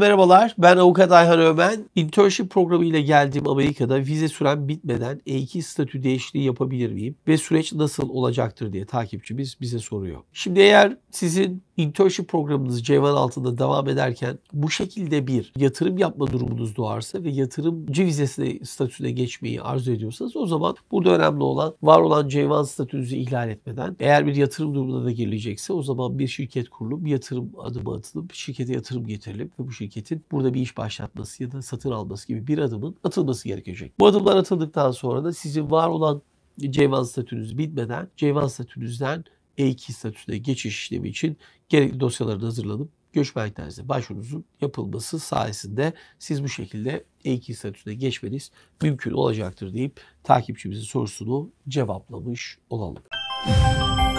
Merhabalar, ben avukat Ayhan Ömen. Internship programı ile geldiğim Amerika'da vize süren bitmeden E2 statü değişikliği yapabilir miyim? Ve süreç nasıl olacaktır diye takipçimiz bize soruyor. Şimdi eğer sizin internship programınız ceyvan altında devam ederken bu şekilde bir yatırım yapma durumunuz doğarsa ve yatırımcı vizesine statüsüne geçmeyi arzu ediyorsanız o zaman burada önemli olan var olan ceyvan statünüzü ihlal etmeden eğer bir yatırım durumuna da gelecekse o zaman bir şirket kurulum, yatırım adımı atılıp şirkete yatırım getirilip ve bu şirketin burada bir iş başlatması ya da satın alması gibi bir adımın atılması gerekecek. Bu adımlar atıldıktan sonra da sizin var olan ceyvan 1 statünüz bitmeden ceyvan 1 statünüzden e2 statüsüne geçiş işlemi için gerekli dosyalarını hazırlanıp Göç tarzı başvurunuzun yapılması sayesinde siz bu şekilde E2 statüsüne geçmeniz mümkün olacaktır deyip takipçimizin sorusunu cevaplamış olalım. Müzik